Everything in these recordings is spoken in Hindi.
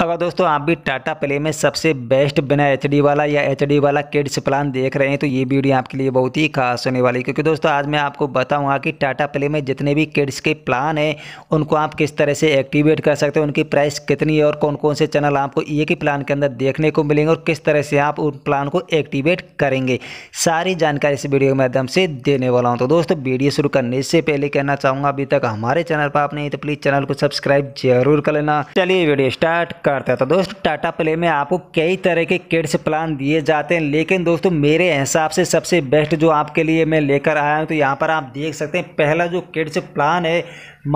अगर दोस्तों आप भी टाटा प्ले में सबसे बेस्ट बिना एच वाला या एच वाला किड्स प्लान देख रहे हैं तो ये वीडियो आपके लिए बहुत ही खास होने वाली है क्योंकि दोस्तों आज मैं आपको बताऊंगा कि टाटा प्ले में जितने भी किड्स के प्लान हैं उनको आप किस तरह से एक्टिवेट कर सकते हैं उनकी प्राइस कितनी है और कौन कौन से चैनल आपको एक ही प्लान के अंदर देखने को मिलेंगे और किस तरह से आप उन प्लान को एक्टिवेट करेंगे सारी जानकारी इस वीडियो के माध्यम से देने वाला हूँ तो दोस्तों वीडियो शुरू करने से पहले कहना चाहूँगा अभी तक हमारे चैनल पर आप नहीं तो प्लीज़ चैनल को सब्सक्राइब जरूर कर लेना चलिए वीडियो स्टार्ट करते हैं तो दोस्तों टाटा प्ले में आपको कई तरह के किड्स प्लान दिए जाते हैं लेकिन दोस्तों मेरे हिसाब से सबसे बेस्ट जो आपके लिए मैं लेकर आया हूँ तो यहाँ पर आप देख सकते हैं पहला जो किड्स प्लान है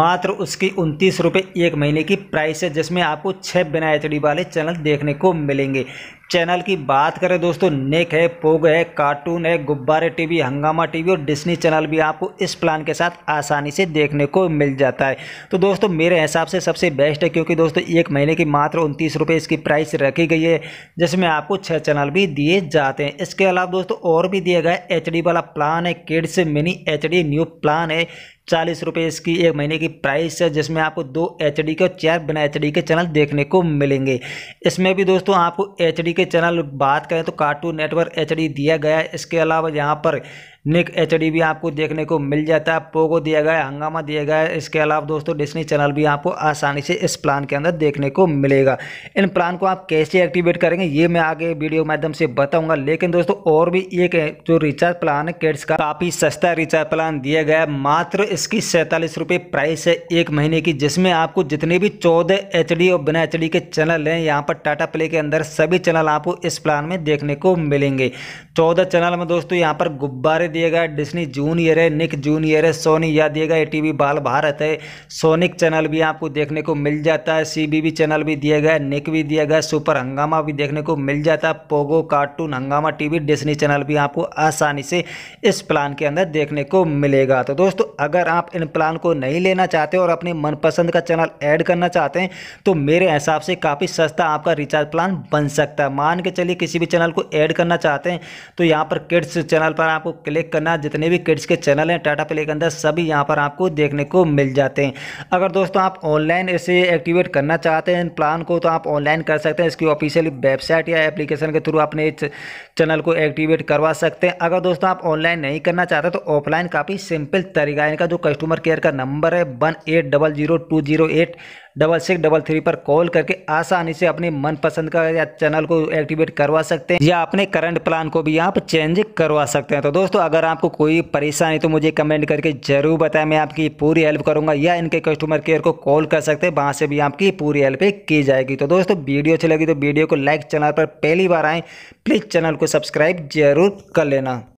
मात्र उसकी उनतीस रुपये एक महीने की प्राइस है जिसमें आपको छः बिना एच वाले चैनल देखने को मिलेंगे चैनल की बात करें दोस्तों नेक है पोग है कार्टून है गुब्बारे टीवी हंगामा टीवी और डिस्नी चैनल भी आपको इस प्लान के साथ आसानी से देखने को मिल जाता है तो दोस्तों मेरे हिसाब से सबसे बेस्ट है क्योंकि दोस्तों एक महीने की मात्र उनतीस रुपये इसकी प्राइस रखी गई है जिसमें आपको छः चैनल भी दिए जाते हैं इसके अलावा दोस्तों और भी दिए गए एच वाला प्लान है kids mini H new plan है चालीस रुपये इसकी एक महीने की प्राइस है जिसमें आपको दो एच डी के और चार बिना एच डी के चैनल देखने को मिलेंगे इसमें भी दोस्तों आपको एच डी के चैनल बात करें तो कार्टून नेटवर्क एच डी दिया गया है इसके अलावा यहाँ पर निक एच भी आपको देखने को मिल जाता है पोगो दिया गया है हंगामा दिया गया है इसके अलावा दोस्तों डिस्नी चैनल भी आपको आसानी से इस प्लान के अंदर देखने को मिलेगा इन प्लान को आप कैसे एक्टिवेट करेंगे ये मैं आगे वीडियो माध्यम से बताऊंगा लेकिन दोस्तों और भी एक जो रिचार्ज प्लान है किड्स का काफ़ी सस्ता रिचार्ज प्लान दिया गया मात्र इसकी सैंतालीस रुपये प्राइस है एक महीने की जिसमें आपको जितने भी चौदह एच और बिना एच के चैनल हैं यहाँ पर टाटा प्ले के अंदर सभी चैनल आपको इस प्लान में देखने को मिलेंगे चौदह चैनल में दोस्तों यहाँ पर गुब्बारे दिया गया डिस्नी जूनियर है निक जूनियर है सोनी या दिया गया ए टी बाल भारत है सोनिक चैनल भी आपको देखने को मिल जाता है सी बी चैनल भी दिया गया निक भी दिया गया सुपर हंगामा भी देखने को मिल जाता है Pogo cartoon Hungama TV Disney channel भी आपको आसानी से इस प्लान के अंदर देखने को मिलेगा तो दोस्तों अगर आप इन प्लान को नहीं लेना चाहते और अपने मनपसंद का चैनल ऐड करना चाहते हैं तो मेरे हिसाब से काफ़ी सस्ता आपका रिचार्ज प्लान बन सकता है मान के चलिए किसी भी चैनल को ऐड करना चाहते हैं तो यहाँ पर किड्स चैनल पर आपको क्लिक क्लिक करना जितने भी किड्स के चैनल हैं टाटा प्ले के अंदर सभी यहाँ पर आपको देखने को मिल जाते हैं अगर दोस्तों आप ऑनलाइन इसे एक्टिवेट करना चाहते हैं प्लान को तो आप ऑनलाइन कर सकते हैं इसकी ऑफिशियल वेबसाइट या एप्लीकेशन के थ्रू अपने चैनल को एक्टिवेट करवा सकते हैं अगर दोस्तों आप ऑनलाइन नहीं करना चाहते तो ऑफलाइन काफ़ी सिंपल तरीका है इनका जो कस्टमर केयर का नंबर है one eight double zero two zero eight double six double three पर कॉल करके आसानी से अपने मनपसंद का या चैनल को एक्टिवेट करवा सकते हैं या अपने करंट प्लान को भी आप चेंज करवा सकते हैं तो दोस्तों अगर आपको कोई परेशानी तो मुझे कमेंट करके जरूर बताएं मैं आपकी पूरी हेल्प करूंगा या इनके कस्टमर केयर को कॉल कर सकते हैं वहाँ से भी आपकी पूरी हेल्प की जाएगी तो दोस्तों वीडियो अच्छी लगी तो वीडियो को लाइक चैनल पर पहली बार आए प्लीज़ चैनल को सब्सक्राइब जरूर कर लेना